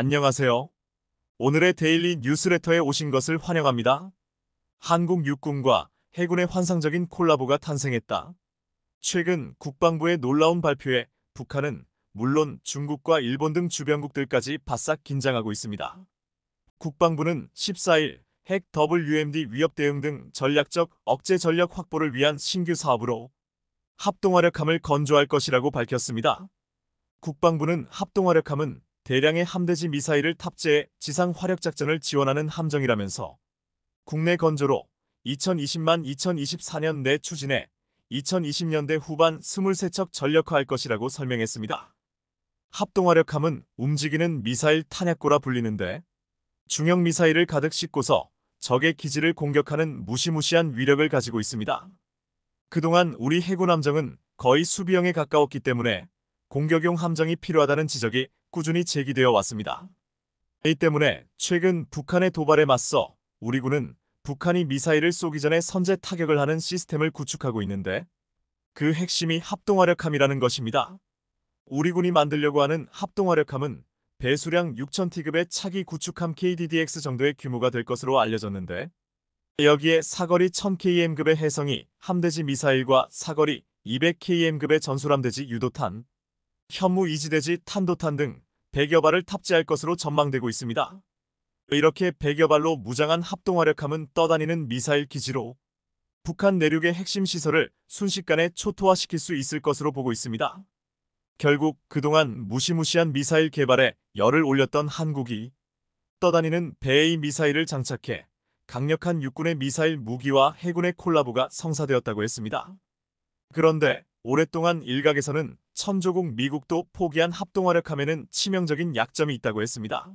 안녕하세요. 오늘의 데일리 뉴스레터에 오신 것을 환영합니다. 한국 육군과 해군의 환상적인 콜라보가 탄생했다. 최근 국방부의 놀라운 발표에 북한은 물론 중국과 일본 등 주변국들까지 바싹 긴장하고 있습니다. 국방부는 14일 핵 WMD 위협 대응 등 전략적 억제 전력 확보를 위한 신규 사업으로 합동화력함을 건조할 것이라고 밝혔습니다. 국방부는 합동화력함은 대량의 함대지 미사일을 탑재해 지상 화력 작전을 지원하는 함정이라면서 국내 건조로 2020만 2024년 내 추진해 2020년대 후반 23척 전력화할 것이라고 설명했습니다. 합동화력함은 움직이는 미사일 탄약고라 불리는데 중형 미사일을 가득 싣고서 적의 기지를 공격하는 무시무시한 위력을 가지고 있습니다. 그동안 우리 해군 함정은 거의 수비형에 가까웠기 때문에 공격용 함정이 필요하다는 지적이 꾸준히 제기되어 왔습니다. 이 때문에 최근 북한의 도발에 맞서 우리 군은 북한이 미사일을 쏘기 전에 선제 타격을 하는 시스템을 구축하고 있는데 그 핵심이 합동화력함이라는 것입니다. 우리 군이 만들려고 하는 합동화력함은 배수량 6,000T급의 차기 구축함 KDDX 정도의 규모가 될 것으로 알려졌는데 여기에 사거리 1000km급의 해성이 함대지 미사일과 사거리 200km급의 전술함대지 유도탄, 현무 이지대지 탄도탄 등 100여 발을 탑재할 것으로 전망되고 있습니다. 이렇게 100여 발로 무장한 합동화력함은 떠다니는 미사일 기지로 북한 내륙의 핵심 시설을 순식간에 초토화시킬 수 있을 것으로 보고 있습니다. 결국 그동안 무시무시한 미사일 개발에 열을 올렸던 한국이 떠다니는 배의 미사일을 장착해 강력한 육군의 미사일 무기와 해군의 콜라보가 성사되었다고 했습니다. 그런데 오랫동안 일각에서는 천조국 미국도 포기한 합동화력함에는 치명적인 약점이 있다고 했습니다.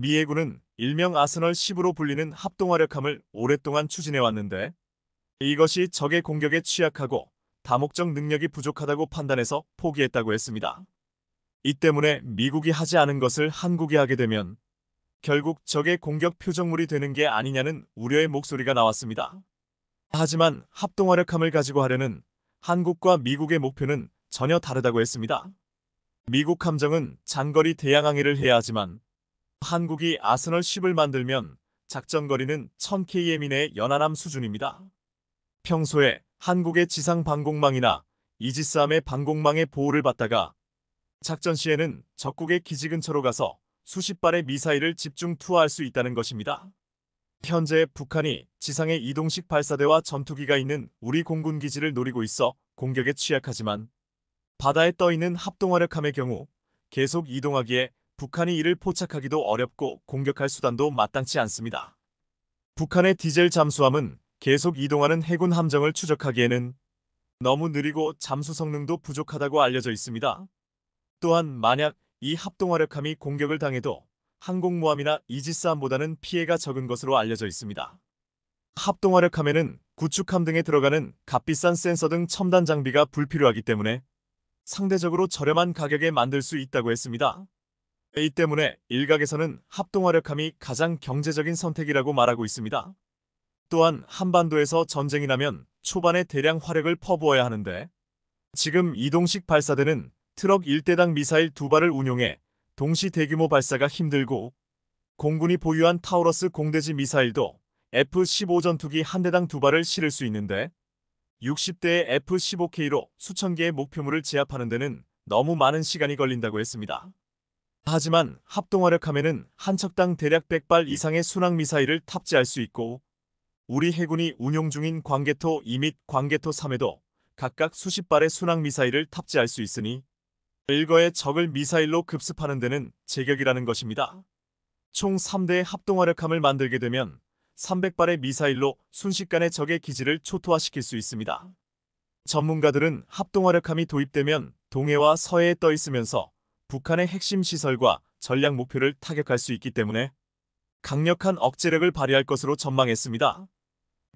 미 해군은 일명 아스널 10으로 불리는 합동화력함을 오랫동안 추진해왔는데 이것이 적의 공격에 취약하고 다목적 능력이 부족하다고 판단해서 포기했다고 했습니다. 이 때문에 미국이 하지 않은 것을 한국이 하게 되면 결국 적의 공격 표적물이 되는 게 아니냐는 우려의 목소리가 나왔습니다. 하지만 합동화력함을 가지고 하려는 한국과 미국의 목표는 전혀 다르다고 했습니다. 미국 함정은 장거리 대양 항해를 해야 하지만 한국이 아스널 10을 만들면 작전거리는 1000km 이내의 연안함 수준입니다. 평소에 한국의 지상 방공망이나 이지스함의 방공망의 보호를 받다가 작전 시에는 적국의 기지 근처로 가서 수십 발의 미사일을 집중 투하할 수 있다는 것입니다. 현재 북한이 지상의 이동식 발사대와 전투기가 있는 우리 공군 기지를 노리고 있어 공격에 취약하지만 바다에 떠있는 합동화력함의 경우 계속 이동하기에 북한이 이를 포착하기도 어렵고 공격할 수단도 마땅치 않습니다. 북한의 디젤 잠수함은 계속 이동하는 해군 함정을 추적하기에는 너무 느리고 잠수 성능도 부족하다고 알려져 있습니다. 또한 만약 이 합동화력함이 공격을 당해도 항공모함이나 이지스함보다는 피해가 적은 것으로 알려져 있습니다. 합동화력함에는 구축함 등에 들어가는 값비싼 센서 등 첨단 장비가 불필요하기 때문에 상대적으로 저렴한 가격에 만들 수 있다고 했습니다. 이 때문에 일각에서는 합동화력함이 가장 경제적인 선택이라고 말하고 있습니다. 또한 한반도에서 전쟁이 나면 초반에 대량 화력을 퍼부어야 하는데 지금 이동식 발사대는 트럭 1대당 미사일 2 발을 운용해 동시 대규모 발사가 힘들고 공군이 보유한 타우러스 공대지 미사일도 F-15 전투기 한 대당 2 발을 실을 수 있는데 60대의 F-15K로 수천 개의 목표물을 제압하는 데는 너무 많은 시간이 걸린다고 했습니다. 하지만 합동화력함에는 한 척당 대략 100발 이상의 순항미사일을 탑재할 수 있고 우리 해군이 운용 중인 광개토 2 및 광개토 3에도 각각 수십 발의 순항미사일을 탑재할 수 있으니 일거에 적을 미사일로 급습하는 데는 제격이라는 것입니다. 총 3대의 합동화력함을 만들게 되면 300발의 미사일로 순식간에 적의 기지를 초토화시킬 수 있습니다. 전문가들은 합동화력함이 도입되면 동해와 서해에 떠 있으면서 북한의 핵심 시설과 전략 목표를 타격할 수 있기 때문에 강력한 억제력을 발휘할 것으로 전망했습니다.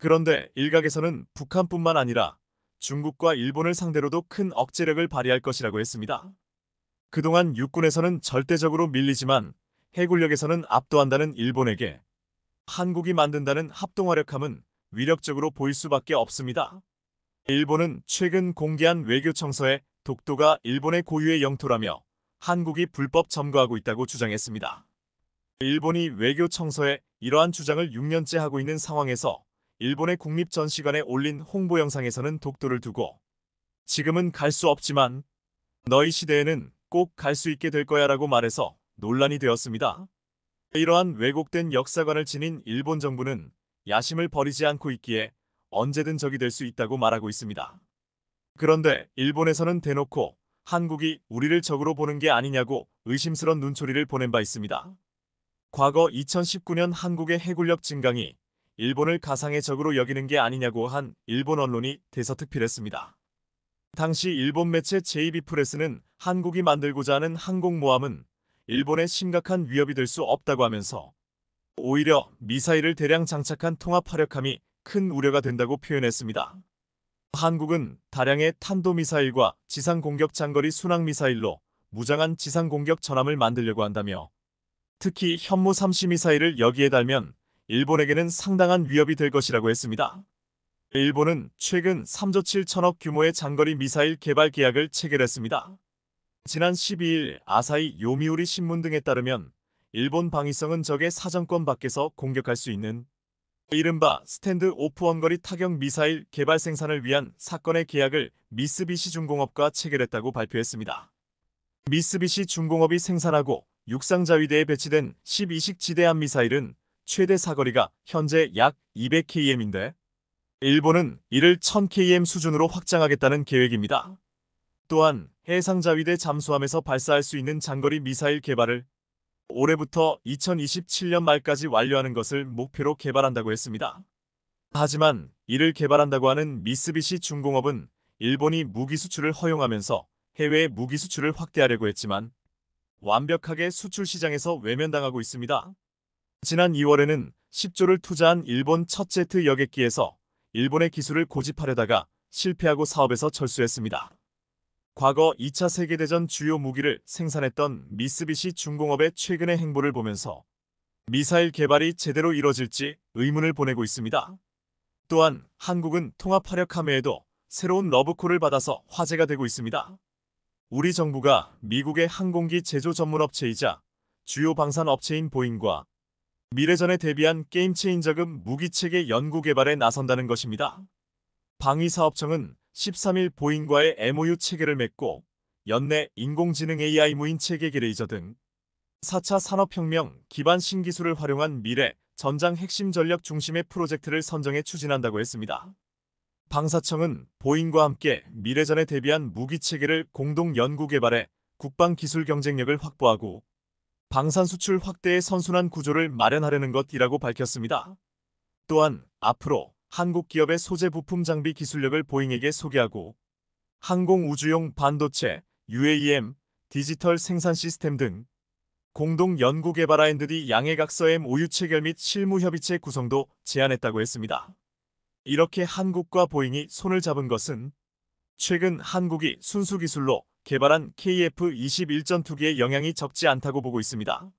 그런데 일각에서는 북한뿐만 아니라 중국과 일본을 상대로도 큰 억제력을 발휘할 것이라고 했습니다. 그동안 육군에서는 절대적으로 밀리지만 해군력에서는 압도한다는 일본에게 한국이 만든다는 합동화력함은 위력적으로 보일 수밖에 없습니다. 일본은 최근 공개한 외교청서에 독도가 일본의 고유의 영토라며 한국이 불법 점거하고 있다고 주장했습니다. 일본이 외교청서에 이러한 주장을 6년째 하고 있는 상황에서 일본의 국립전시관에 올린 홍보 영상에서는 독도를 두고 지금은 갈 수 없지만 너희 시대에는 꼭 갈 수 있게 될 거야 라고 말해서 논란이 되었습니다. 이러한 왜곡된 역사관을 지닌 일본 정부는 야심을 버리지 않고 있기에 언제든 적이 될 수 있다고 말하고 있습니다. 그런데 일본에서는 대놓고 한국이 우리를 적으로 보는 게 아니냐고 의심스런 눈초리를 보낸 바 있습니다. 과거 2019년 한국의 해군력 증강이 일본을 가상의 적으로 여기는 게 아니냐고 한 일본 언론이 대서특필했습니다. 당시 일본 매체 JB프레스는 한국이 만들고자 하는 항공모함은 일본에 심각한 위협이 될 수 없다고 하면서 오히려 미사일을 대량 장착한 통합 화력함이 큰 우려가 된다고 표현했습니다. 한국은 다량의 탄도미사일과 지상공격 장거리 순항미사일로 무장한 지상공격 전함을 만들려고 한다며 특히 현무 3시 미사일을 여기에 달면 일본에게는 상당한 위협이 될 것이라고 했습니다. 일본은 최근 3조 7천억 규모의 장거리 미사일 개발 계약을 체결했습니다. 지난 12일 아사히 요미우리 신문 등에 따르면 일본 방위성은 적의 사정권 밖에서 공격할 수 있는 이른바 스탠드 오프 원거리 타격 미사일 개발 생산을 위한 사건의 계약을 미쓰비시 중공업과 체결했다고 발표했습니다. 미쓰비시 중공업이 생산하고 육상자위대에 배치된 12식 지대함 미사일은 최대 사거리가 현재 약 200km인데 일본은 이를 1000km 수준으로 확장하겠다는 계획입니다. 또한 해상자위대 잠수함에서 발사할 수 있는 장거리 미사일 개발을 올해부터 2027년 말까지 완료하는 것을 목표로 개발한다고 했습니다. 하지만 이를 개발한다고 하는 미쓰비시 중공업은 일본이 무기 수출을 허용하면서 해외 무기 수출을 확대하려고 했지만 완벽하게 수출 시장에서 외면당하고 있습니다. 지난 2월에는 10조를 투자한 일본 첫 제트 여객기에서 일본의 기술을 고집하려다가 실패하고 사업에서 철수했습니다. 과거 2차 세계대전 주요 무기를 생산했던 미쓰비시 중공업의 최근의 행보를 보면서 미사일 개발이 제대로 이뤄질지 의문을 보내고 있습니다. 또한 한국은 통합화력 함에에도 새로운 러브콜을 받아서 화제가 되고 있습니다. 우리 정부가 미국의 항공기 제조 전문업체이자 주요 방산 업체인 보잉과 미래전에 대비한 게임 체인저급 무기체계 연구 개발에 나선다는 것입니다. 방위사업청은 13일 보잉과의 MOU 체계를 맺고 연내 인공지능 AI 무인 체계 기레이저 등 4차 산업혁명 기반 신기술을 활용한 미래 전장 핵심 전략 중심의 프로젝트를 선정해 추진한다고 했습니다. 방사청은 보잉과 함께 미래전에 대비한 무기 체계를 공동 연구 개발해 국방 기술 경쟁력을 확보하고 방산 수출 확대의 선순환 구조를 마련하려는 것이라고 밝혔습니다. 또한 앞으로 한국 기업의 소재 부품 장비 기술력을 보잉에게 소개하고 항공우주용 반도체, UAM, 디지털 생산 시스템 등 공동 연구개발 R&D 양해각서 MOU 체결 및 실무 협의체 구성도 제안했다고 했습니다. 이렇게 한국과 보잉이 손을 잡은 것은 최근 한국이 순수 기술로 개발한 KF-21 전투기의 영향이 적지 않다고 보고 있습니다.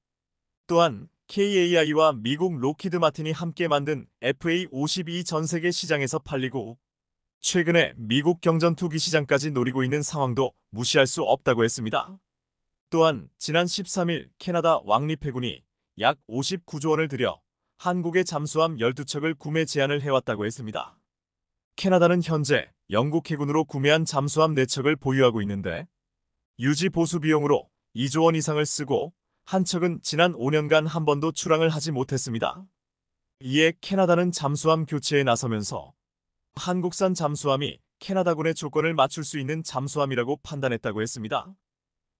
또한 KAI와 미국 로키드 마틴이 함께 만든 FA52 전 세계 시장에서 팔리고 최근에 미국 경전 투기 시장까지 노리고 있는 상황도 무시할 수 없다고 했습니다. 또한 지난 13일 캐나다 왕립해군이 약 59조 원을 들여 한국의 잠수함 12척을 구매 제한을 해왔다고 했습니다. 캐나다는 현재 영국 해군으로 구매한 잠수함 4척을 보유하고 있는데 유지 보수 비용으로 2조 원 이상을 쓰고 한 척은 지난 5년간 한 번도 출항을 하지 못했습니다. 이에 캐나다는 잠수함 교체에 나서면서 한국산 잠수함이 캐나다군의 조건을 맞출 수 있는 잠수함이라고 판단했다고 했습니다.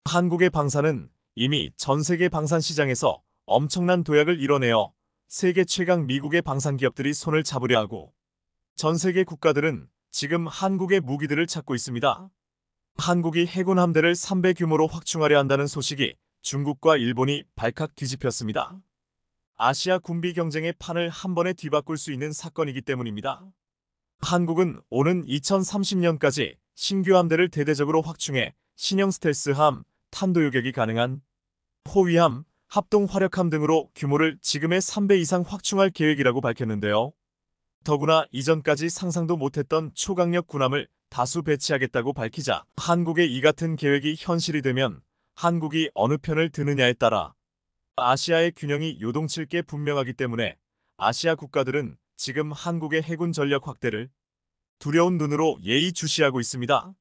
한국의 방산은 이미 전 세계 방산 시장에서 엄청난 도약을 이뤄내어 세계 최강 미국의 방산 기업들이 손을 잡으려 하고 전 세계 국가들은 지금 한국의 무기들을 찾고 있습니다. 한국이 해군 함대를 3배 규모로 확충하려 한다는 소식이 중국과 일본이 발칵 뒤집혔습니다. 아시아 군비 경쟁의 판을 한 번에 뒤바꿀 수 있는 사건이기 때문입니다. 한국은 오는 2030년까지 신규 함대를 대대적으로 확충해 신형 스텔스함, 탄도요격이 가능한 포위함 합동화력함 등으로 규모를 지금의 3배 이상 확충할 계획이라고 밝혔는데요. 더구나 이전까지 상상도 못했던 초강력 군함을 다수 배치하겠다고 밝히자 한국의 이 같은 계획이 현실이 되면 한국이 어느 편을 드느냐에 따라 아시아의 균형이 요동칠 게 분명하기 때문에 아시아 국가들은 지금 한국의 해군 전력 확대를 두려운 눈으로 예의주시하고 있습니다.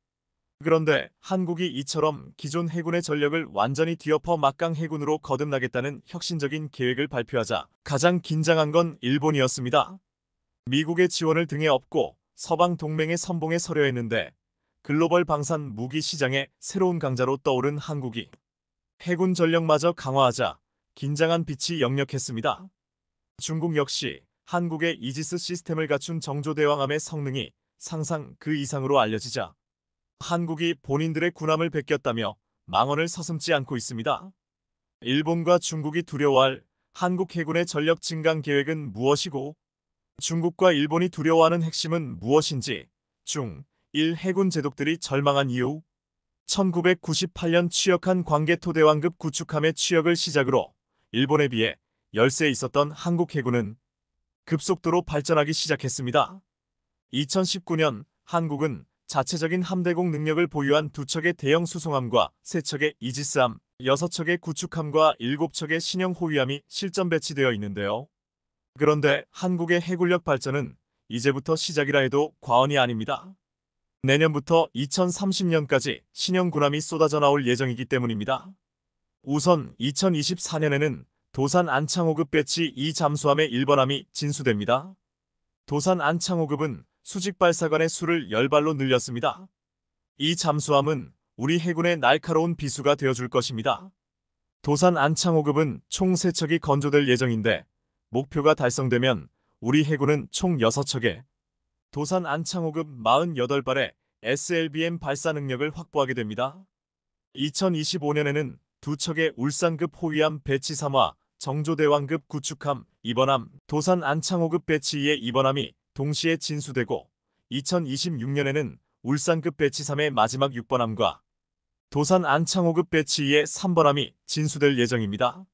그런데 한국이 이처럼 기존 해군의 전력을 완전히 뒤엎어 막강 해군으로 거듭나겠다는 혁신적인 계획을 발표하자 가장 긴장한 건 일본이었습니다. 미국의 지원을 등에 업고 서방 동맹의 선봉에 서려 했는데 글로벌 방산 무기 시장의 새로운 강자로 떠오른 한국이 해군 전력마저 강화하자 긴장한 빛이 역력했습니다. 중국 역시 한국의 이지스 시스템을 갖춘 정조대왕함의 성능이 상상 그 이상으로 알려지자 한국이 본인들의 군함을 베꼈다며 망언을 서슴지 않고 있습니다. 일본과 중국이 두려워할 한국 해군의 전력 증강 계획은 무엇이고 중국과 일본이 두려워하는 핵심은 무엇인지 중, 1. 해군 제독들이 절망한 이후 1998년 취역한 광개토대왕급 구축함의 취역을 시작으로 일본에 비해 열세에 있었던 한국 해군은 급속도로 발전하기 시작했습니다. 2019년 한국은 자체적인 함대공 능력을 보유한 두 척의 대형 수송함과 세 척의 이지스함, 여섯 척의 구축함과 일곱 척의 신형 호위함이 실전 배치되어 있는데요. 그런데 한국의 해군력 발전은 이제부터 시작이라 해도 과언이 아닙니다. 내년부터 2030년까지 신형 군함이 쏟아져 나올 예정이기 때문입니다. 우선 2024년에는 도산 안창호급 배치 2 잠수함의 1번함이 진수됩니다. 도산 안창호급은 수직 발사관의 수를 10발로 늘렸습니다. 이 잠수함은 우리 해군의 날카로운 비수가 되어줄 것입니다. 도산 안창호급은 총 3척이 건조될 예정인데 목표가 달성되면 우리 해군은 총6척에 도산 안창호급 48발의 SLBM 발사 능력을 확보하게 됩니다. 2025년에는 두 척의 울산급 호위함 배치 3화, 정조대왕급 구축함 2번함, 도산 안창호급 배치 2의 2번함이 동시에 진수되고 2026년에는 울산급 배치 3의 마지막 6번함과 도산 안창호급 배치 2의 3번함이 진수될 예정입니다.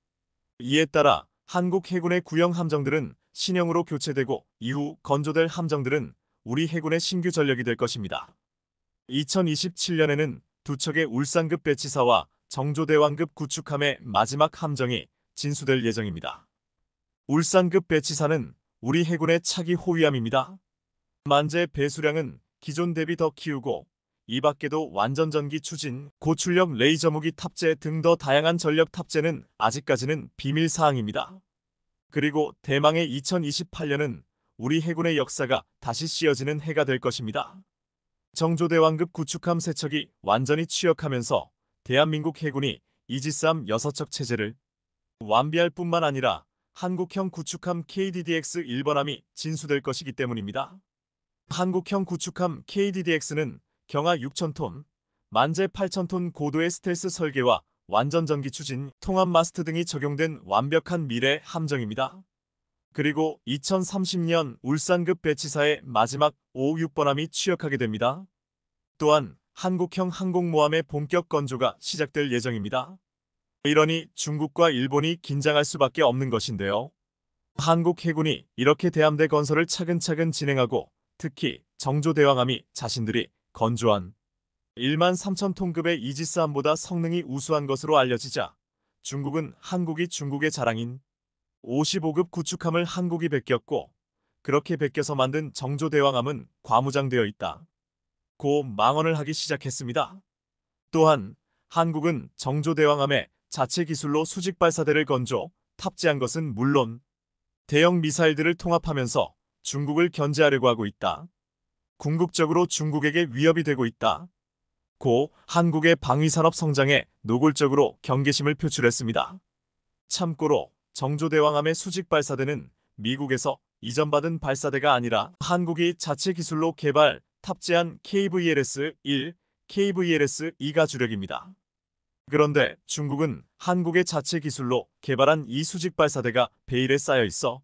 이에 따라 한국 해군의 구형 함정들은 신형으로 교체되고 이후 건조될 함정들은 우리 해군의 신규 전력이 될 것입니다. 2027년에는 두 척의 울산급 배치사와 정조대왕급 구축함의 마지막 함정이 진수될 예정입니다. 울산급 배치사는 우리 해군의 차기 호위함입니다. 만재 배수량은 기존 대비 더 키우고 이 밖에도 완전 전기 추진, 고출력 레이저 무기 탑재 등 더 다양한 전력 탑재는 아직까지는 비밀 사항입니다. 그리고 대망의 2028년은 우리 해군의 역사가 다시 씌어지는 해가 될 것입니다. 정조대왕급 구축함 세척이 완전히 취역하면서 대한민국 해군이 이지삼 6척 체제를 완비할 뿐만 아니라 한국형 구축함 KDDX 1번함이 진수될 것이기 때문입니다. 한국형 구축함 KDDX는 경하 6,000톤, 만재 8,000톤 고도의 스텔스 설계와 완전 전기 추진, 통합 마스트 등이 적용된 완벽한 미래 함정입니다. 그리고 2030년 울산급 배치사의 마지막 5, 6번함이 취역하게 됩니다. 또한 한국형 항공모함의 본격 건조가 시작될 예정입니다. 이러니 중국과 일본이 긴장할 수밖에 없는 것인데요. 한국 해군이 이렇게 대함대 건설을 차근차근 진행하고 특히 정조대왕함이 자신들이 건조한 1만 3천 톤급의 이지스함보다 성능이 우수한 것으로 알려지자 중국은 한국이 중국의 자랑인 55급 구축함을 한국이 베꼈고 그렇게 베껴서 만든 정조대왕함은 과무장되어 있다. 고 망언을 하기 시작했습니다. 또한 한국은 정조대왕함에 자체 기술로 수직 발사대를 건조, 탑재한 것은 물론 대형 미사일들을 통합하면서 중국을 견제하려고 하고 있다. 궁극적으로 중국에게 위협이 되고 있다. 고 한국의 방위산업 성장에 노골적으로 경계심을 표출했습니다. 참고로 정조대왕함의 수직 발사대는 미국에서 이전받은 발사대가 아니라 한국이 자체 기술로 개발, 탑재한 KVLS-1, KVLS-2가 주력입니다. 그런데 중국은 한국의 자체 기술로 개발한 이 수직 발사대가 베일에 쌓여 있어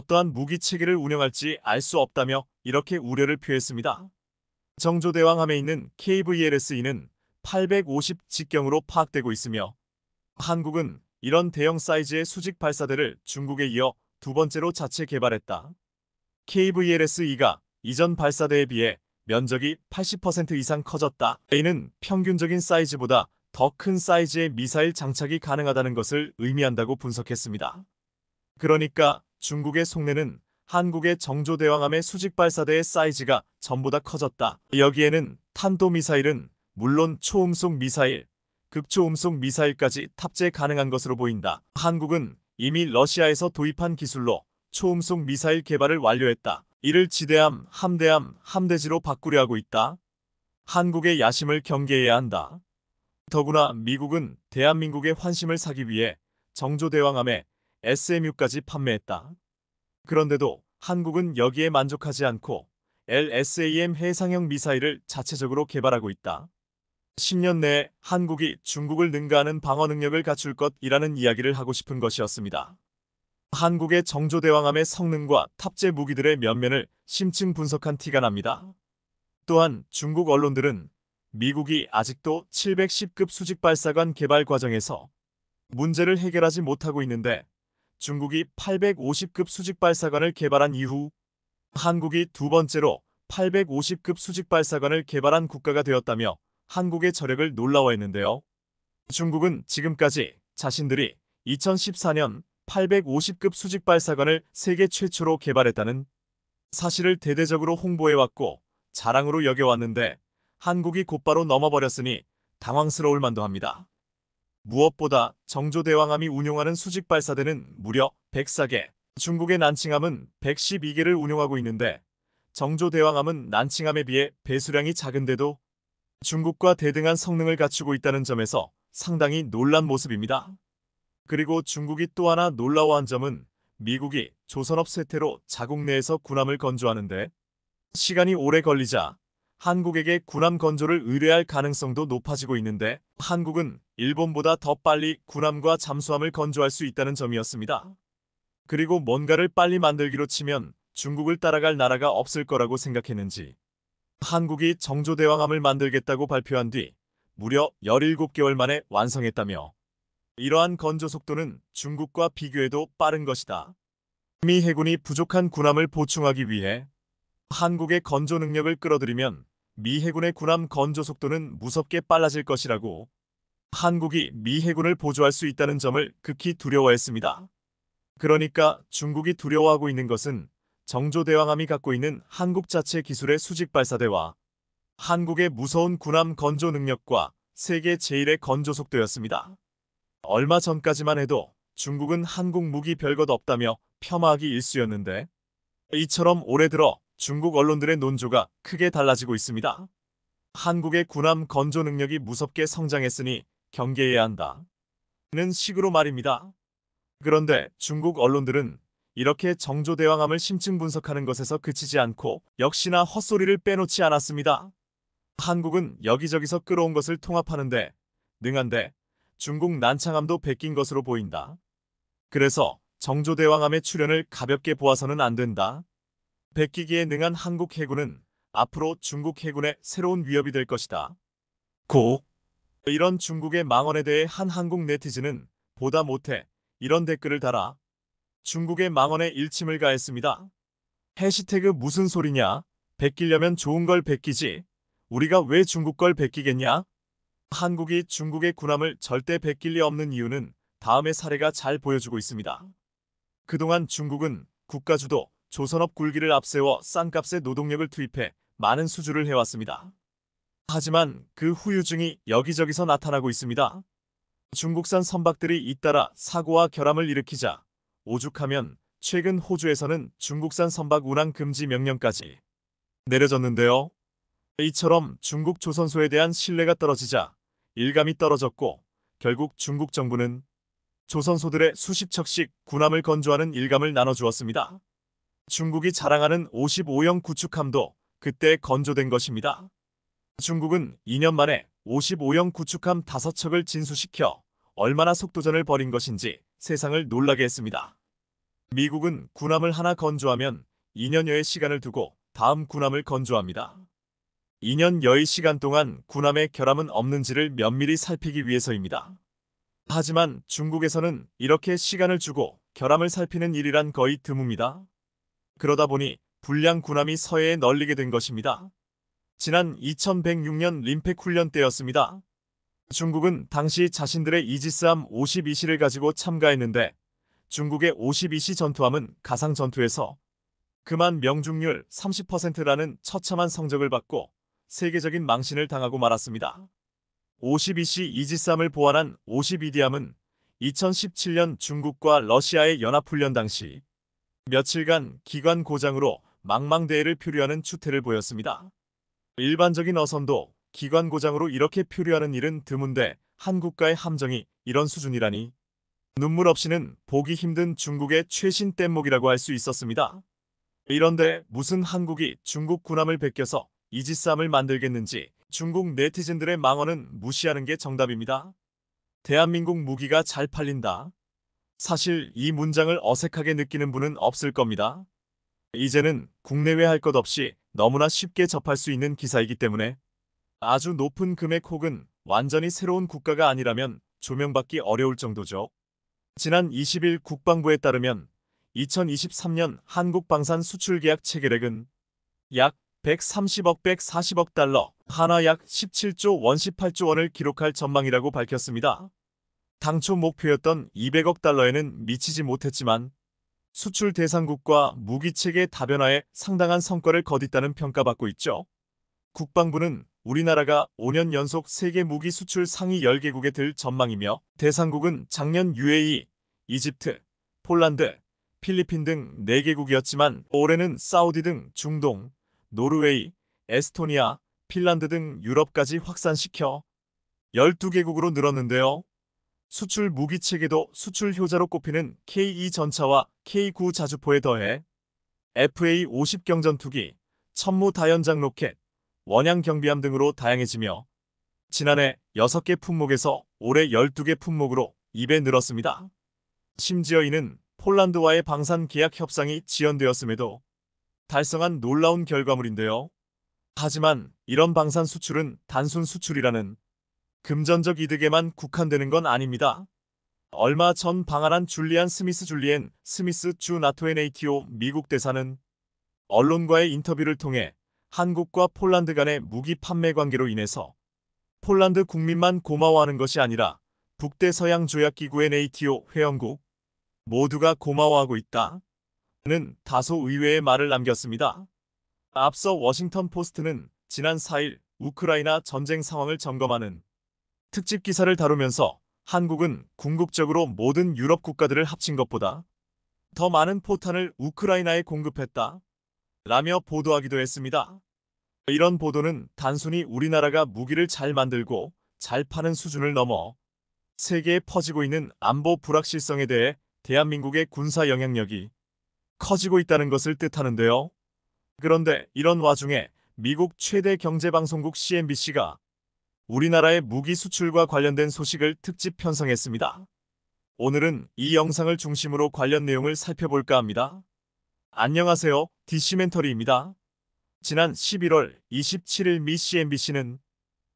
어떠한 무기 체계를 운영할지 알 수 없다며 이렇게 우려를 표했습니다. 정조대왕함에 있는 KVLS-2는 850 직경으로 파악되고 있으며 한국은 이런 대형 사이즈의 수직 발사대를 중국에 이어 두 번째로 자체 개발했다. KVLS-2가 이전 발사대에 비해 면적이 80% 이상 커졌다. A는 평균적인 사이즈보다 더 큰 사이즈의 미사일 장착이 가능하다는 것을 의미한다고 분석했습니다. 그러니까 중국의 속내는 한국의 정조대왕함의 수직발사대의 사이즈가 전보다 커졌다. 여기에는 탄도미사일은 물론 초음속 미사일, 극초음속 미사일까지 탑재 가능한 것으로 보인다. 한국은 이미 러시아에서 도입한 기술로 초음속 미사일 개발을 완료했다. 이를 지대함, 함대함, 함대지로 바꾸려 하고 있다. 한국의 야심을 경계해야 한다. 더구나 미국은 대한민국의 환심을 사기 위해 정조대왕함에 SMU까지 판매했다. 그런데도 한국은 여기에 만족하지 않고 LSAM 해상형 미사일을 자체적으로 개발하고 있다. 10년 내에 한국이 중국을 능가하는 방어 능력을 갖출 것이라는 이야기를 하고 싶은 것이었습니다. 한국의 정조대왕함의 성능과 탑재 무기들의 면면을 심층 분석한 티가 납니다. 또한 중국 언론들은 미국이 아직도 710급 수직 발사관 개발 과정에서 문제를 해결하지 못하고 있는데 중국이 850급 수직 발사관을 개발한 이후 한국이 두 번째로 850급 수직 발사관을 개발한 국가가 되었다며 한국의 저력을 놀라워했는데요. 중국은 지금까지 자신들이 2014년 850급 수직 발사관을 세계 최초로 개발했다는 사실을 대대적으로 홍보해왔고 자랑으로 여겨왔는데 한국이 곧바로 넘어버렸으니 당황스러울 만도 합니다. 무엇보다 정조대왕함이 운용하는 수직 발사대는 무려 104개, 중국의 난칭함은 112개를 운용하고 있는데 정조대왕함은 난칭함에 비해 배수량이 작은데도 중국과 대등한 성능을 갖추고 있다는 점에서 상당히 놀란 모습입니다. 그리고 중국이 또 하나 놀라워한 점은 미국이 조선업 쇠퇴로 자국 내에서 군함을 건조하는데 시간이 오래 걸리자 한국에게 군함 건조를 의뢰할 가능성도 높아지고 있는데 한국은 일본보다 더 빨리 군함과 잠수함을 건조할 수 있다는 점이었습니다. 그리고 뭔가를 빨리 만들기로 치면 중국을 따라갈 나라가 없을 거라고 생각했는지 한국이 정조대왕함을 만들겠다고 발표한 뒤 무려 17개월 만에 완성했다며 이러한 건조 속도는 중국과 비교해도 빠른 것이다. 미 해군이 부족한 군함을 보충하기 위해 한국의 건조 능력을 끌어들이면 미 해군의 군함 건조 속도는 무섭게 빨라질 것이라고 한국이 미 해군을 보조할 수 있다는 점을 극히 두려워했습니다. 그러니까 중국이 두려워하고 있는 것은 정조대왕함이 갖고 있는 한국 자체 기술의 수직 발사대와 한국의 무서운 군함 건조 능력과 세계 제1의 건조 속도였습니다. 얼마 전까지만 해도 중국은 한국 무기 별것 없다며 폄하하기 일쑤였는데 이처럼 올해 들어 중국 언론들의 논조가 크게 달라지고 있습니다. 한국의 군함 건조 능력이 무섭게 성장했으니 경계해야 한다. 는 식으로 말입니다. 그런데 중국 언론들은 이렇게 정조대왕함을 심층 분석하는 것에서 그치지 않고 역시나 헛소리를 빼놓지 않았습니다. 한국은 여기저기서 끌어온 것을 통합하는데 능한데 중국 난창함도 베낀 것으로 보인다. 그래서 정조대왕함의 출현을 가볍게 보아서는 안 된다. 베끼기에 능한 한국 해군은 앞으로 중국 해군의 새로운 위협이 될 것이다. 고 이런 중국의 망언에 대해 한 한국 네티즌은 보다 못해 이런 댓글을 달아 중국의 망언에 일침을 가했습니다. 해시태그 무슨 소리냐? 베끼려면 좋은 걸 베끼지. 우리가 왜 중국 걸 베끼겠냐? 한국이 중국의 군함을 절대 베낄 리 없는 이유는 다음의 사례가 잘 보여주고 있습니다. 그동안 중국은 국가주도, 조선업 굴기를 앞세워 싼값의 노동력을 투입해 많은 수주를 해왔습니다. 하지만 그 후유증이 여기저기서 나타나고 있습니다. 중국산 선박들이 잇따라 사고와 결함을 일으키자 오죽하면 최근 호주에서는 중국산 선박 운항 금지 명령까지 내려졌는데요. 이처럼 중국 조선소에 대한 신뢰가 떨어지자 일감이 떨어졌고 결국 중국 정부는 조선소들의 수십 척씩 군함을 건조하는 일감을 나눠주었습니다. 중국이 자랑하는 55형 구축함도 그때 건조된 것입니다. 중국은 2년 만에 55형 구축함 5척을 진수시켜 얼마나 속도전을 벌인 것인지 세상을 놀라게 했습니다. 미국은 군함을 하나 건조하면 2년여의 시간을 두고 다음 군함을 건조합니다. 2년여의 시간 동안 군함의 결함은 없는지를 면밀히 살피기 위해서입니다. 하지만 중국에서는 이렇게 시간을 주고 결함을 살피는 일이란 거의 드뭅니다. 그러다 보니 불량 군함이 서해에 널리게 된 것입니다. 지난 2106년 림팩 훈련 때였습니다. 중국은 당시 자신들의 이지스함 52시를 가지고 참가했는데 중국의 52시 전투함은 가상 전투에서 그만 명중률 30%라는 처참한 성적을 받고 세계적인 망신을 당하고 말았습니다. 52C 이지스함을 보완한 5 2디함은 2017년 중국과 러시아의 연합훈련 당시 며칠간 기관 고장으로 망망대해를 표류하는 추태를 보였습니다. 일반적인 어선도 기관 고장으로 이렇게 표류하는 일은 드문데 한국과의 함정이 이런 수준이라니 눈물 없이는 보기 힘든 중국의 최신 뗏목이라고 할 수 있었습니다. 이런데 무슨 한국이 중국 군함을 베껴서 이지스함을 만들겠는지 중국 네티즌들의 망언은 무시하는 게 정답입니다. 대한민국 무기가 잘 팔린다. 사실 이 문장을 어색하게 느끼는 분은 없을 겁니다. 이제는 국내외 할 것 없이 너무나 쉽게 접할 수 있는 기사이기 때문에 아주 높은 금액 혹은 완전히 새로운 국가가 아니라면 조명받기 어려울 정도죠. 지난 20일 국방부에 따르면 2023년 한국 방산 수출 계약 체결액은 약 130억 140억 달러, 하나 약 17조 원 18조 원을 기록할 전망이라고 밝혔습니다. 당초 목표였던 200억 달러에는 미치지 못했지만 수출 대상국과 무기체계 다변화에 상당한 성과를 거뒀다는 평가받고 있죠. 국방부는 우리나라가 5년 연속 세계 무기 수출 상위 10개국에 들 전망이며 대상국은 작년 UAE, 이집트, 폴란드, 필리핀 등 4개국이었지만 올해는 사우디 등 중동, 노르웨이, 에스토니아, 핀란드 등 유럽까지 확산시켜 12개국으로 늘었는데요. 수출 무기 체계도 수출 효자로 꼽히는 K2 전차와 K9 자주포에 더해 FA-50 경전투기, 천무 다연장 로켓, 원양 경비함 등으로 다양해지며 지난해 6개 품목에서 올해 12개 품목으로 2배 늘었습니다. 심지어 이는 폴란드와의 방산 계약 협상이 지연되었음에도 달성한 놀라운 결과물인데요. 하지만 이런 방산 수출은 단순 수출이라는 금전적 이득에만 국한되는 건 아닙니다. 얼마 전 방한한 줄리안 스미스 줄리엔 스미스 주 나토 NATO 미국 대사는 언론과의 인터뷰를 통해 한국과 폴란드 간의 무기 판매 관계로 인해서 폴란드 국민만 고마워하는 것이 아니라 북대서양 조약기구의 네이티오 회원국 모두가 고마워하고 있다. 는 다소 의외의 말을 남겼습니다. 앞서 워싱턴 포스트는 지난 4일 우크라이나 전쟁 상황을 점검하는 특집 기사를 다루면서 한국은 궁극적으로 모든 유럽 국가들을 합친 것보다 더 많은 포탄을 우크라이나에 공급했다. 라며 보도하기도 했습니다. 이런 보도는 단순히 우리나라가 무기를 잘 만들고 잘 파는 수준을 넘어 세계에 퍼지고 있는 안보 불확실성에 대해 대한민국의 군사 영향력이 커지고 있다는 것을 뜻하는데요. 그런데 이런 와중에 미국 최대 경제방송국 CNBC가 우리나라의 무기 수출과 관련된 소식을 특집 편성했습니다. 오늘은 이 영상을 중심으로 관련 내용을 살펴볼까 합니다. 안녕하세요. 디시멘터리입니다. 지난 11월 27일 미시 MBC는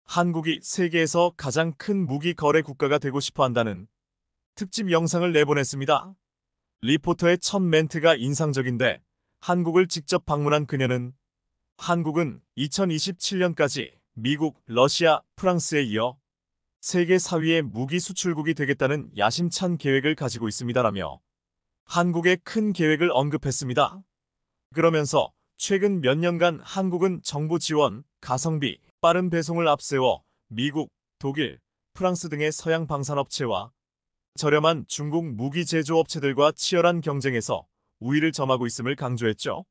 한국이 세계에서 가장 큰 무기 거래 국가가 되고 싶어 한다는 특집 영상을 내보냈습니다. 리포터의 첫 멘트가 인상적인데 한국을 직접 방문한 그녀는 한국은 2027년까지 미국, 러시아, 프랑스에 이어 세계 4위의 무기 수출국이 되겠다는 야심찬 계획을 가지고 있습니다라며 한국의 큰 계획을 언급했습니다. 그러면서 최근 몇 년간 한국은 정부 지원, 가성비, 빠른 배송을 앞세워 미국, 독일, 프랑스 등의 서양 방산업체와 저렴한 중국 무기 제조업체들과 치열한 경쟁에서 우위를 점하고 있음을 강조했죠.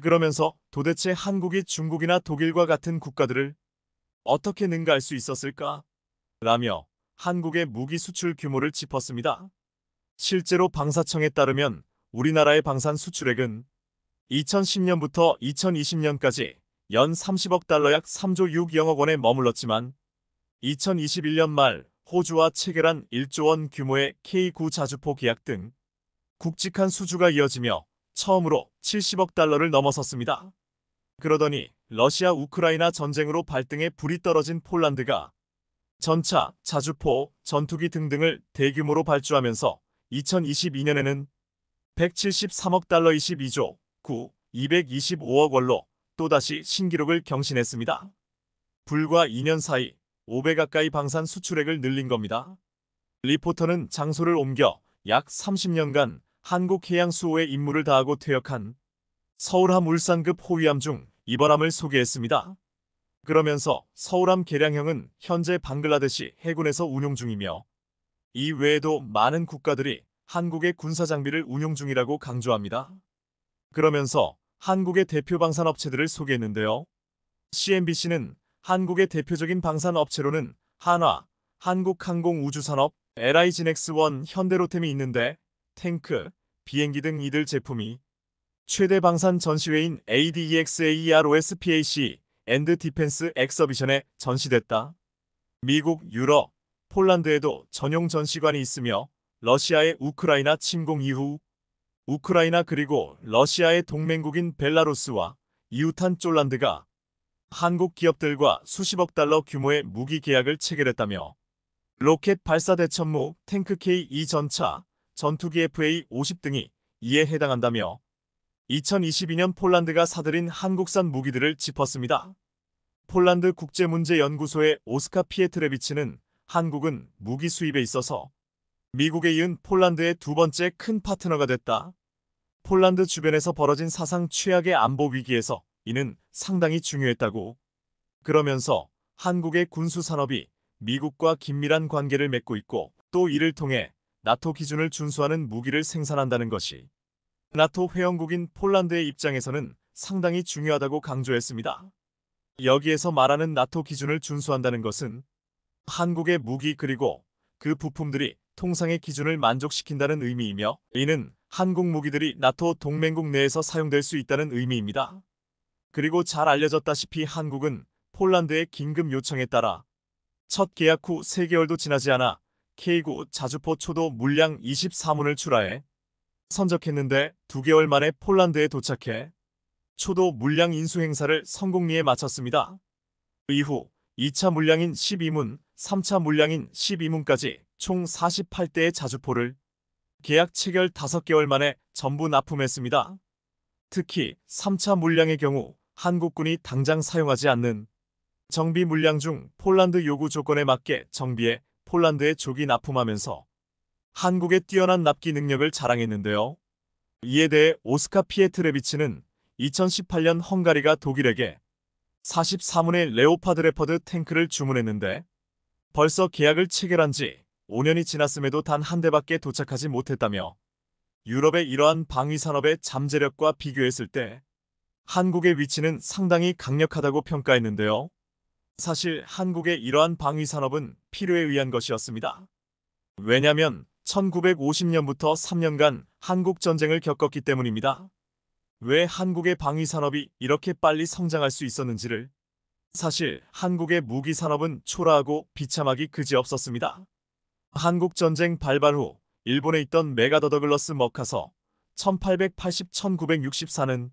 그러면서 도대체 한국이 중국이나 독일과 같은 국가들을 어떻게 능가할 수 있었을까? 라며 한국의 무기 수출 규모를 짚었습니다. 실제로 방사청에 따르면 우리나라의 방산 수출액은 2010년부터 2020년까지 연 30억 달러 약 3조 600억 원에 머물렀지만 2021년 말 호주와 체결한 1조 원 규모의 K9 자주포 계약 등 굵직한 수주가 이어지며 처음으로 70억 달러를 넘어섰습니다. 그러더니 러시아 우크라이나 전쟁으로 발등에 불이 떨어진 폴란드가 전차, 자주포, 전투기 등등을 대규모로 발주하면서 2022년에는 173억 달러 22조 9 225억 원로 또다시 신기록을 경신했습니다. 불과 2년 사이 5 0 0 가까이 방산 수출액을 늘린 겁니다. 리포터는 장소를 옮겨 약 30년간 한국해양수호의 임무를 다하고 퇴역한 서울함 울산급 호위함 중 이번함을 소개했습니다. 그러면서 서울함 개량형은 현재 방글라데시 해군에서 운용 중이며 이 외에도 많은 국가들이 한국의 군사 장비를 운용 중이라고 강조합니다. 그러면서 한국의 대표 방산 업체들을 소개했는데요. CNBC는 한국의 대표적인 방산 업체로는 한화, 한국항공우주산업, l i 진 x 1 현대로템이 있는데 탱크, 비행기 등 이들 제품이 최대 방산 전시회인 ADEXAEROSPAC 앤드 디펜스 엑서비션에 전시됐다. 미국, 유럽, 폴란드에도 전용 전시관이 있으며 러시아의 우크라이나 침공 이후 우크라이나 그리고 러시아의 동맹국인 벨라루스와 이웃한 쫄란드가 한국 기업들과 수십억 달러 규모의 무기 계약을 체결했다며 로켓 발사 대천무 탱크 K2 전차 전투기 FA50 등이 이에 해당한다며 2022년 폴란드가 사들인 한국산 무기들을 짚었습니다. 폴란드 국제문제연구소의 오스카 피에트레비치는 한국은 무기 수입에 있어서 미국에 이은 폴란드의 두 번째 큰 파트너가 됐다. 폴란드 주변에서 벌어진 사상 최악의 안보 위기에서 이는 상당히 중요했다고. 그러면서 한국의 군수 산업이 미국과 긴밀한 관계를 맺고 있고 또 이를 통해 나토 기준을 준수하는 무기를 생산한다는 것이 나토 회원국인 폴란드의 입장에서는 상당히 중요하다고 강조했습니다. 여기에서 말하는 나토 기준을 준수한다는 것은 한국의 무기 그리고 그 부품들이 통상의 기준을 만족시킨다는 의미이며 이는 한국 무기들이 나토 동맹국 내에서 사용될 수 있다는 의미입니다. 그리고 잘 알려졌다시피 한국은 폴란드의 긴급 요청에 따라 첫 계약 후 3개월도 지나지 않아 K9 자주포 초도 물량 24문을 출하해 선적했는데 2개월 만에 폴란드에 도착해 초도 물량 인수 행사를 성공리에 마쳤습니다. 이후 2차 물량인 12문 3차 물량인 12문까지 총 48대의 자주포를 계약 체결 5개월 만에 전부 납품했습니다. 특히 3차 물량의 경우 한국군이 당장 사용하지 않는 정비 물량 중 폴란드 요구 조건에 맞게 정비해 폴란드에 조기 납품하면서 한국의 뛰어난 납기 능력을 자랑했는데요. 이에 대해 오스카 피에트레비치는 2018년 헝가리가 독일에게 44문의 레오파드 레퍼드 탱크를 주문했는데 벌써 계약을 체결한 지 5년이 지났음에도 단 한 대밖에 도착하지 못했다며 유럽의 이러한 방위산업의 잠재력과 비교했을 때 한국의 위치는 상당히 강력하다고 평가했는데요. 사실 한국의 이러한 방위산업은 필요에 의한 것이었습니다. 왜냐하면 1950년부터 3년간 한국전쟁을 겪었기 때문입니다. 왜 한국의 방위산업이 이렇게 빨리 성장할 수 있었는지를 사실 한국의 무기 산업은 초라하고 비참하기 그지없었습니다. 한국 전쟁 발발 후 일본에 있던 메가더 더글러스 머카서 1880-1964는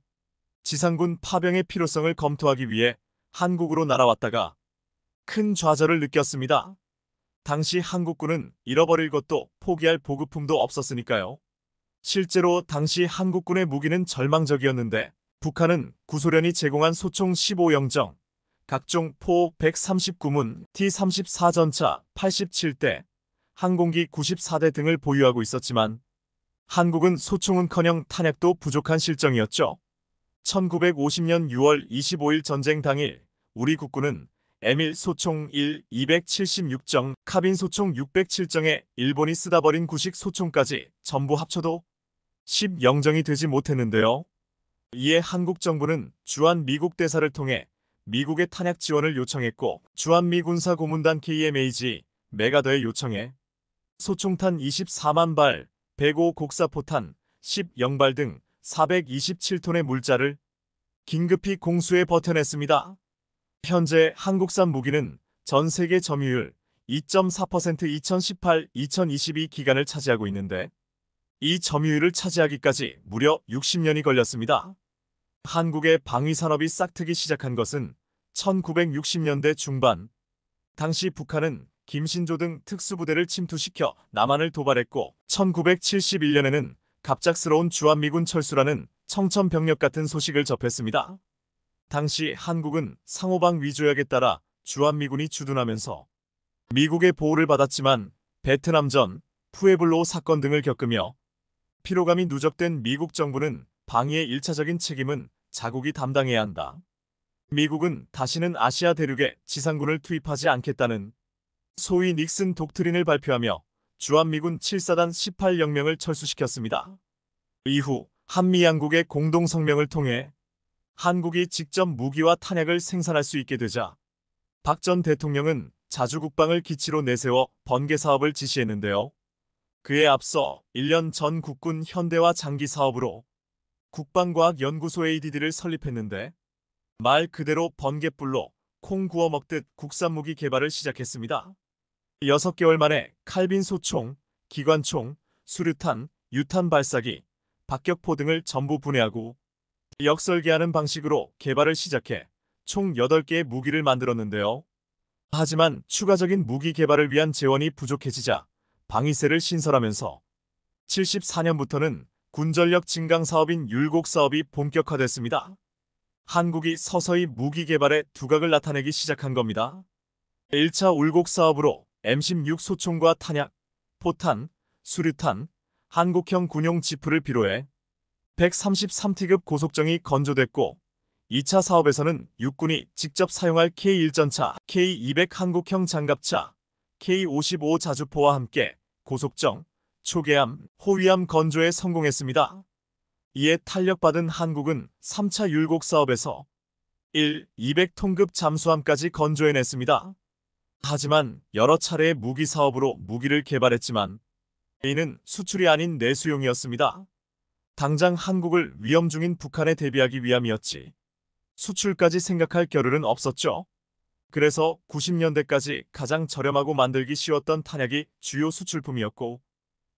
지상군 파병의 필요성을 검토하기 위해 한국으로 날아왔다가 큰 좌절을 느꼈습니다. 당시 한국군은 잃어버릴 것도 포기할 보급품도 없었으니까요. 실제로 당시 한국군의 무기는 절망적이었는데 북한은 구소련이 제공한 소총 15영정, 각종 포 139문 T-34전차 87대, 항공기 94대 등을 보유하고 있었지만 한국은 소총은커녕 탄약도 부족한 실정이었죠. 1950년 6월 25일 전쟁 당일 우리 국군은 에밀 소총 1 276정, 카빈 소총 607정에 일본이 쓰다버린 구식 소총까지 전부 합쳐도 10영정이 되지 못했는데요. 이에 한국 정부는 주한 미국 대사를 통해 미국의 탄약 지원을 요청했고 주한미 군사 고문단 KMAG 메가더의 요청에 소총탄 24만 발, 105 곡사포탄, 10영발 등 427톤의 물자를 긴급히 공수에 버텨냈습니다. 현재 한국산 무기는 전 세계 점유율 2.4% 2018-2022 기간을 차지하고 있는데 이 점유율을 차지하기까지 무려 60년이 걸렸습니다. 한국의 방위산업이 싹트기 시작한 것은 1960년대 중반 당시 북한은 김신조 등 특수부대를 침투시켜 남한을 도발했고 1971년에는 갑작스러운 주한미군 철수라는 청천벽력 같은 소식을 접했습니다. 당시 한국은 상호방 위조약에 따라 주한미군이 주둔하면서 미국의 보호를 받았지만 베트남전, 푸에블로 사건 등을 겪으며 피로감이 누적된 미국 정부는 방위의 1차적인 책임은 자국이 담당해야 한다. 미국은 다시는 아시아 대륙에 지상군을 투입하지 않겠다는 소위 닉슨 독트린을 발표하며 주한미군 7사단 18영명을 철수시켰습니다. 이후 한미 양국의 공동 성명을 통해 한국이 직접 무기와 탄약을 생산할 수 있게 되자 박 전 대통령은 자주 국방을 기치로 내세워 번개 사업을 지시했는데요. 그에 앞서 1년 전 국군 현대화 장기 사업으로 국방과학연구소 ADD를 설립했는데 말 그대로 번갯불로 콩 구워 먹듯 국산 무기 개발을 시작했습니다. 6개월 만에 칼빈 소총, 기관총, 수류탄, 유탄 발사기, 박격포 등을 전부 분해하고 역설계하는 방식으로 개발을 시작해 총 8개의 무기를 만들었는데요. 하지만 추가적인 무기 개발을 위한 재원이 부족해지자 방위세를 신설하면서 74년부터는 군전력 증강 사업인 율곡 사업이 본격화됐습니다. 한국이 서서히 무기 개발에 두각을 나타내기 시작한 겁니다. 1차 울곡 사업으로 M16 소총과 탄약, 포탄, 수류탄, 한국형 군용 지프를 비롯해 133T급 고속정이 건조됐고 2차 사업에서는 육군이 직접 사용할 K1전차, K200 한국형 장갑차, K55 자주포와 함께 고속정, 초계함, 호위함 건조에 성공했습니다. 이에 탄력받은 한국은 3차 율곡 사업에서 1. 200톤급 잠수함까지 건조해냈습니다. 하지만 여러 차례의 무기 사업으로 무기를 개발했지만 A는 수출이 아닌 내수용이었습니다. 당장 한국을 위험 중인 북한에 대비하기 위함이었지 수출까지 생각할 겨를은 없었죠. 그래서 90년대까지 가장 저렴하고 만들기 쉬웠던 탄약이 주요 수출품이었고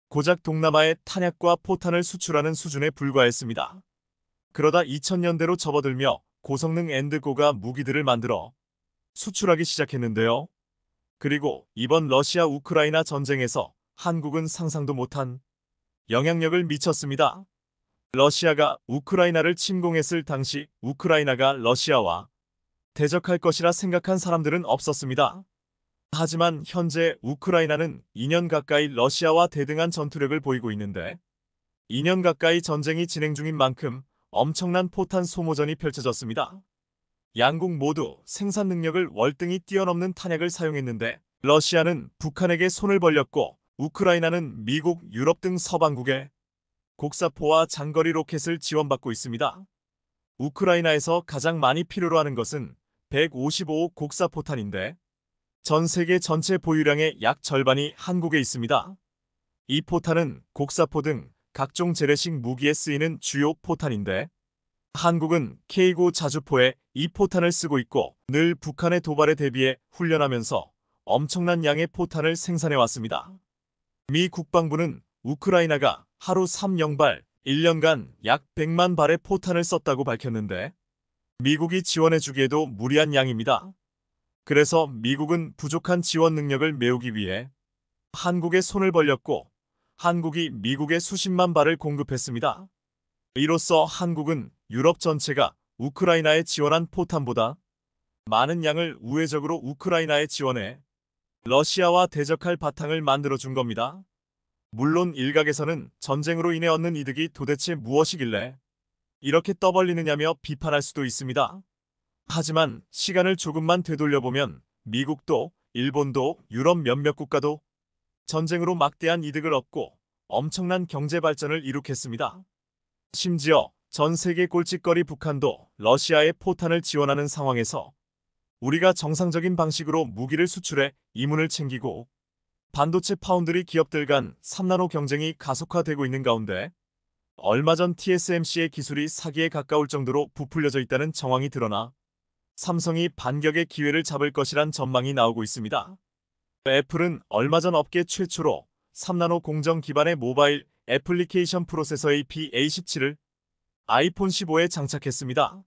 고작 동남아의 탄약과 포탄을 수출하는 수준에 불과했습니다. 그러다 2000년대로 접어들며 고성능 엔드고가 무기들을 만들어 수출하기 시작했는데요. 그리고 이번 러시아 우크라이나 전쟁에서 한국은 상상도 못한 영향력을 미쳤습니다. 러시아가 우크라이나를 침공했을 당시 우크라이나가 러시아와 대적할 것이라 생각한 사람들은 없었습니다. 하지만 현재 우크라이나는 2년 가까이 러시아와 대등한 전투력을 보이고 있는데 2년 가까이 전쟁이 진행 중인 만큼 엄청난 포탄 소모전이 펼쳐졌습니다. 양국 모두 생산 능력을 월등히 뛰어넘는 탄약을 사용했는데 러시아는 북한에게 손을 벌렸고 우크라이나는 미국, 유럽 등 서방국에 곡사포와 장거리 로켓을 지원받고 있습니다. 우크라이나에서 가장 많이 필요로 하는 것은 1 5 5호 곡사포탄인데 전 세계 전체 보유량의 약 절반이 한국에 있습니다. 이 포탄은 곡사포 등 각종 재래식 무기에 쓰이는 주요 포탄인데 한국은 K9 자주포에 이 포탄을 쓰고 있고 늘 북한의 도발에 대비해 훈련하면서 엄청난 양의 포탄을 생산해왔습니다. 미 국방부는 우크라이나가 하루 3영발 1년간 약 100만 발의 포탄을 썼다고 밝혔는데 미국이 지원해주기에도 무리한 양입니다. 그래서 미국은 부족한 지원 능력을 메우기 위해 한국에 손을 벌렸고 한국이 미국에 수십만 발을 공급했습니다. 이로써 한국은 유럽 전체가 우크라이나에 지원한 포탄보다 많은 양을 우회적으로 우크라이나에 지원해 러시아와 대적할 바탕을 만들어준 겁니다. 물론 일각에서는 전쟁으로 인해 얻는 이득이 도대체 무엇이길래 이렇게 떠벌리느냐며 비판할 수도 있습니다. 하지만 시간을 조금만 되돌려보면 미국도 일본도 유럽 몇몇 국가도 전쟁으로 막대한 이득을 얻고 엄청난 경제 발전을 이룩했습니다. 심지어 전 세계 꼴찌거리 북한도 러시아의 포탄을 지원하는 상황에서 우리가 정상적인 방식으로 무기를 수출해 이문을 챙기고 반도체 파운드리 기업들 간 3나노 경쟁이 가속화되고 있는 가운데 얼마 전 TSMC의 기술이 사기에 가까울 정도로 부풀려져 있다는 정황이 드러나 삼성이 반격의 기회를 잡을 것이란 전망이 나오고 있습니다. 애플은 얼마 전 업계 최초로 3나노 공정 기반의 모바일 애플리케이션 프로세서의 p A17을 아이폰 15에 장착했습니다.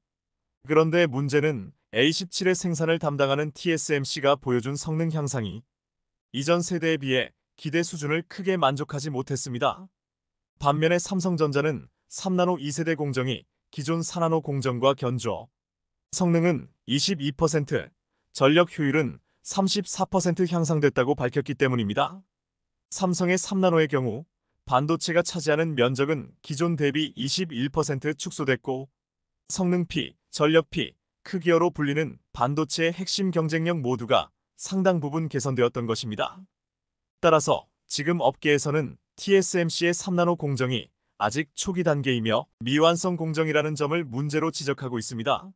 그런데 문제는 A17의 생산을 담당하는 TSMC가 보여준 성능 향상이 이전 세대에 비해 기대 수준을 크게 만족하지 못했습니다. 반면에 삼성전자는 3나노 2세대 공정이 기존 4나노 공정과 견조, 성능은 22%, 전력 효율은 34% 향상됐다고 밝혔기 때문입니다. 삼성의 3나노의 경우 반도체가 차지하는 면적은 기존 대비 21% 축소됐고 성능 피 전력 피 크기어로 불리는 반도체의 핵심 경쟁력 모두가 상당 부분 개선되었던 것입니다. 따라서 지금 업계에서는 TSMC의 3나노 공정이 아직 초기 단계이며 미완성 공정이라는 점을 문제로 지적하고 있습니다.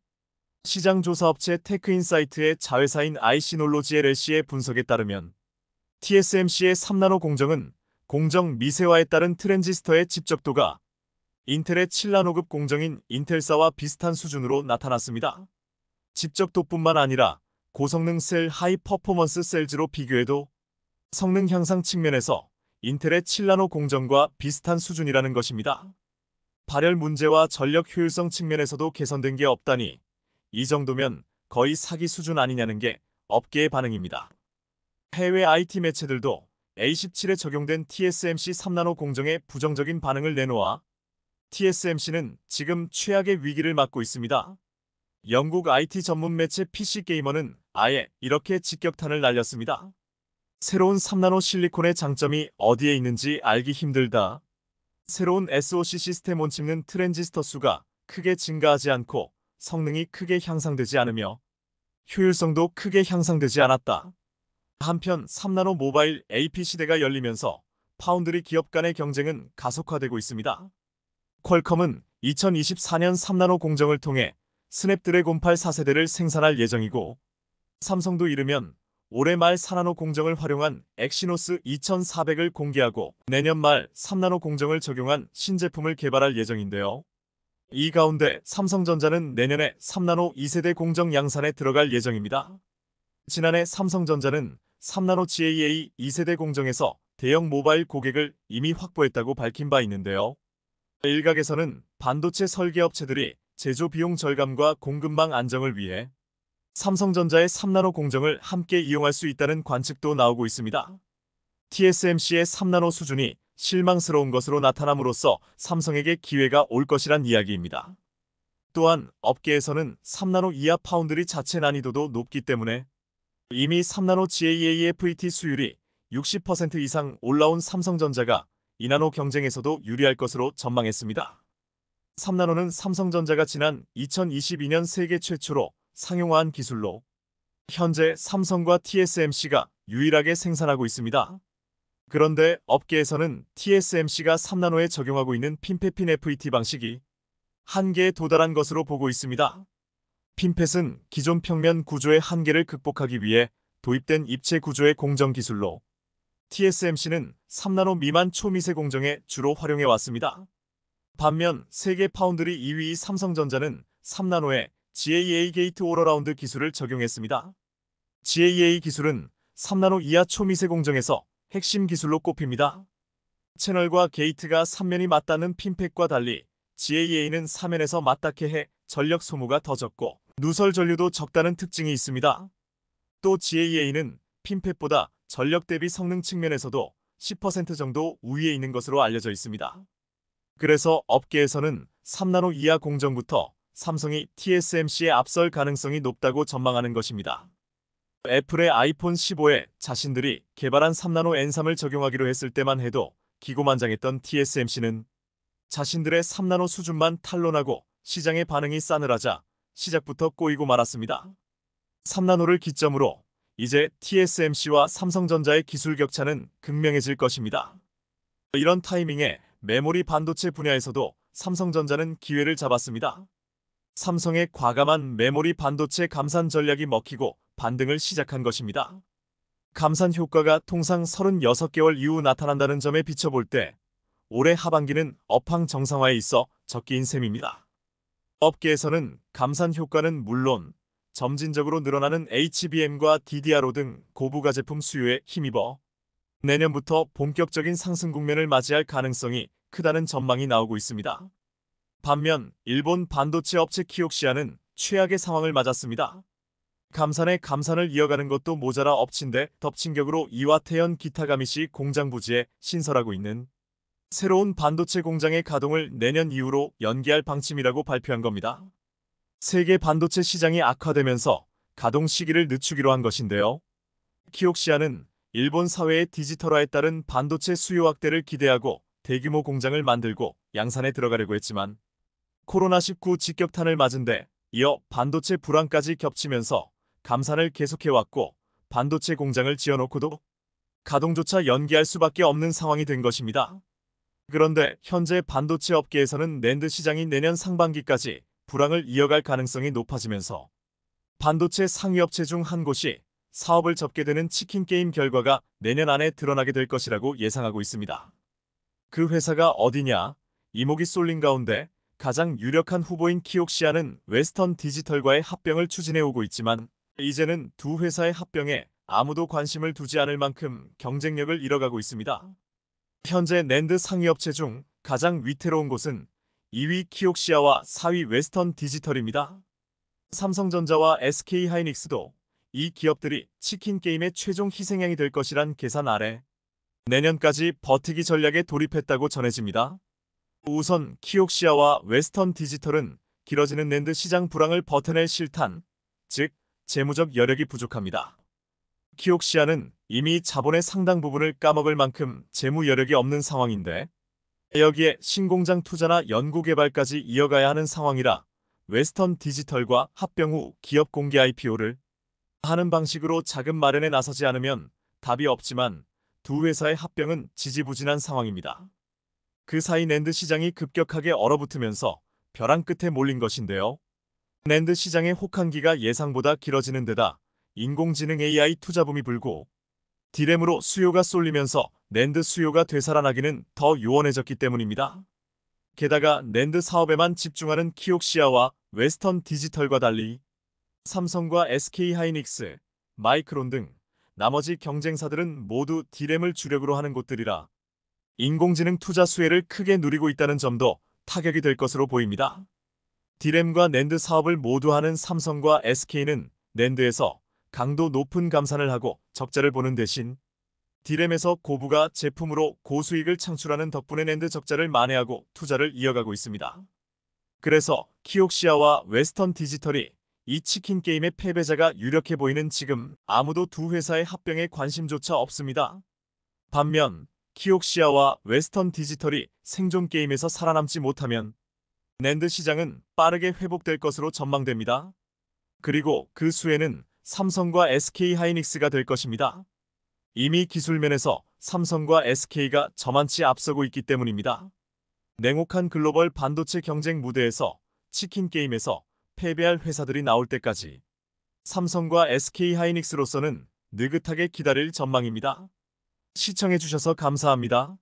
시장조사업체 테크인사이트의 자회사인 IC놀로지 LLC의 분석에 따르면 TSMC의 3나노 공정은 공정 미세화에 따른 트랜지스터의 집적도가 인텔의 7나노급 공정인 인텔사와 비슷한 수준으로 나타났습니다. 집적도뿐만 아니라 고성능 셀 하이 퍼포먼스 셀즈로 비교해도 성능 향상 측면에서 인텔의 7나노 공정과 비슷한 수준이라는 것입니다. 발열 문제와 전력 효율성 측면에서도 개선된 게 없다니 이 정도면 거의 사기 수준 아니냐는 게 업계의 반응입니다. 해외 IT 매체들도 A17에 적용된 TSMC 3나노 공정에 부정적인 반응을 내놓아 TSMC는 지금 최악의 위기를 맞고 있습니다. 영국 IT 전문 매체 PC게이머는 아예 이렇게 직격탄을 날렸습니다. 새로운 3나노 실리콘의 장점이 어디에 있는지 알기 힘들다. 새로운 SoC 시스템 온 칩는 트랜지스터 수가 크게 증가하지 않고 성능이 크게 향상되지 않으며 효율성도 크게 향상되지 않았다. 한편 3나노 모바일 AP 시대가 열리면서 파운드리 기업 간의 경쟁은 가속화되고 있습니다. 퀄컴은 2024년 3나노 공정을 통해 스냅드래곤 8 4세대를 생산할 예정이고 삼성도 이르면 올해 말 4나노 공정을 활용한 엑시노스 2400을 공개하고 내년 말 3나노 공정을 적용한 신제품을 개발할 예정인데요. 이 가운데 삼성전자는 내년에 3나노 2세대 공정 양산에 들어갈 예정입니다. 지난해 삼성전자는 3나노 GAA 2세대 공정에서 대형 모바일 고객을 이미 확보했다고 밝힌 바 있는데요. 일각에서는 반도체 설계 업체들이 제조 비용 절감과 공급망 안정을 위해 삼성전자의 3나노 공정을 함께 이용할 수 있다는 관측도 나오고 있습니다. TSMC의 3나노 수준이 실망스러운 것으로 나타남으로써 삼성에게 기회가 올 것이란 이야기입니다. 또한 업계에서는 3나노 이하 파운드리 자체 난이도도 높기 때문에 이미 3나노 GAAFET 수율이 60% 이상 올라온 삼성전자가 2나노 경쟁에서도 유리할 것으로 전망했습니다. 3나노는 삼성전자가 지난 2022년 세계 최초로 상용화한 기술로 현재 삼성과 TSMC가 유일하게 생산하고 있습니다. 그런데 업계에서는 TSMC가 3나노에 적용하고 있는 핀펫핀 FET 방식이 한계에 도달한 것으로 보고 있습니다. 핀펫은 기존 평면 구조의 한계를 극복하기 위해 도입된 입체 구조의 공정 기술로 TSMC는 3나노 미만 초미세 공정에 주로 활용해 왔습니다. 반면 세계 파운드리 2위 삼성전자는 3나노에 GAA 게이트 오러라운드 기술을 적용했습니다. GAA 기술은 3나노 이하 초미세 공정에서 핵심 기술로 꼽힙니다. 채널과 게이트가 3면이 맞다는 핀팩과 달리 GAA는 3면에서 맞닿게 해 전력 소모가 더 적고 누설 전류도 적다는 특징이 있습니다. 또 GAA는 핀팩보다 전력 대비 성능 측면에서도 10% 정도 우위에 있는 것으로 알려져 있습니다. 그래서 업계에서는 3나노 이하 공정부터 삼성이 TSMC에 앞설 가능성이 높다고 전망하는 것입니다. 애플의 아이폰 15에 자신들이 개발한 3나노 n 3을 적용하기로 했을 때만 해도 기고만장했던 TSMC는 자신들의 3나노 수준만 탄론하고 시장의 반응이 싸늘하자 시작부터 꼬이고 말았습니다. 3나노를 기점으로 이제 TSMC와 삼성전자의 기술 격차는 극명해질 것입니다. 이런 타이밍에 메모리 반도체 분야에서도 삼성전자는 기회를 잡았습니다. 삼성의 과감한 메모리 반도체 감산 전략이 먹히고 반등을 시작한 것입니다. 감산 효과가 통상 36개월 이후 나타난다는 점에 비춰볼 때 올해 하반기는 업황 정상화에 있어 적기인 셈입니다. 업계에서는 감산 효과는 물론 점진적으로 늘어나는 HBM과 DDRO 등 고부가 제품 수요에 힘입어 내년부터 본격적인 상승 국면을 맞이할 가능성이 크다는 전망이 나오고 있습니다. 반면 일본 반도체 업체 키옥시아는 최악의 상황을 맞았습니다. 감산에 감산을 이어가는 것도 모자라 엎친데 덮친 격으로 이와태현 기타가미시 공장 부지에 신설하고 있는 새로운 반도체 공장의 가동을 내년 이후로 연기할 방침이라고 발표한 겁니다. 세계 반도체 시장이 악화되면서 가동 시기를 늦추기로 한 것인데요. 키옥시아는 일본 사회의 디지털화에 따른 반도체 수요 확대를 기대하고 대규모 공장을 만들고 양산에 들어가려고 했지만 코로나19 직격탄을 맞은 데 이어 반도체 불황까지 겹치면서 감산을 계속해왔고 반도체 공장을 지어놓고도 가동조차 연기할 수밖에 없는 상황이 된 것입니다. 그런데 현재 반도체 업계에서는 낸드 시장이 내년 상반기까지 불황을 이어갈 가능성이 높아지면서 반도체 상위업체 중 한 곳이 사업을 접게 되는 치킨게임 결과가 내년 안에 드러나게 될 것이라고 예상하고 있습니다. 그 회사가 어디냐? 이목이 쏠린 가운데 가장 유력한 후보인 키옥시아는 웨스턴 디지털과의 합병을 추진해오고 있지만 이제는 두 회사의 합병에 아무도 관심을 두지 않을 만큼 경쟁력을 잃어가고 있습니다. 현재 낸드 상위업체 중 가장 위태로운 곳은 2위 키옥시아와 4위 웨스턴 디지털입니다. 삼성전자와 SK하이닉스도 이 기업들이 치킨게임의 최종 희생양이 될 것이란 계산 아래 내년까지 버티기 전략에 돌입했다고 전해집니다. 우선 키옥시아와 웨스턴 디지털은 길어지는 랜드 시장 불황을 버텨낼 실탄, 즉 재무적 여력이 부족합니다. 키옥시아는 이미 자본의 상당 부분을 까먹을 만큼 재무 여력이 없는 상황인데 여기에 신공장 투자나 연구개발까지 이어가야 하는 상황이라 웨스턴 디지털과 합병 후 기업 공개 IPO를 하는 방식으로 자금 마련에 나서지 않으면 답이 없지만 두 회사의 합병은 지지부진한 상황입니다. 그 사이 낸드 시장이 급격하게 얼어붙으면서 벼랑 끝에 몰린 것인데요. 랜드 시장의 혹한기가 예상보다 길어지는 데다 인공지능 AI 투자붐이 불고 디램으로 수요가 쏠리면서 랜드 수요가 되살아나기는 더 요원해졌기 때문입니다. 게다가 랜드 사업에만 집중하는 키옥시아와 웨스턴 디지털과 달리 삼성과 SK하이닉스, 마이크론 등 나머지 경쟁사들은 모두 디램을 주력으로 하는 곳들이라 인공지능 투자 수혜를 크게 누리고 있다는 점도 타격이 될 것으로 보입니다. 디램과 낸드 사업을 모두 하는 삼성과 SK는 낸드에서 강도 높은 감산을 하고 적자를 보는 대신 디램에서 고부가 제품으로 고수익을 창출하는 덕분에 낸드 적자를 만회하고 투자를 이어가고 있습니다. 그래서 키옥시아와 웨스턴 디지털이 이 치킨 게임의 패배자가 유력해 보이는 지금 아무도 두 회사의 합병에 관심조차 없습니다. 반면 키옥시아와 웨스턴 디지털이 생존 게임에서 살아남지 못하면 낸드 시장은 빠르게 회복될 것으로 전망됩니다. 그리고 그 수혜는 삼성과 SK하이닉스가 될 것입니다. 이미 기술면에서 삼성과 SK가 저만치 앞서고 있기 때문입니다. 냉혹한 글로벌 반도체 경쟁 무대에서 치킨 게임에서 패배할 회사들이 나올 때까지 삼성과 SK하이닉스로서는 느긋하게 기다릴 전망입니다. 시청해주셔서 감사합니다.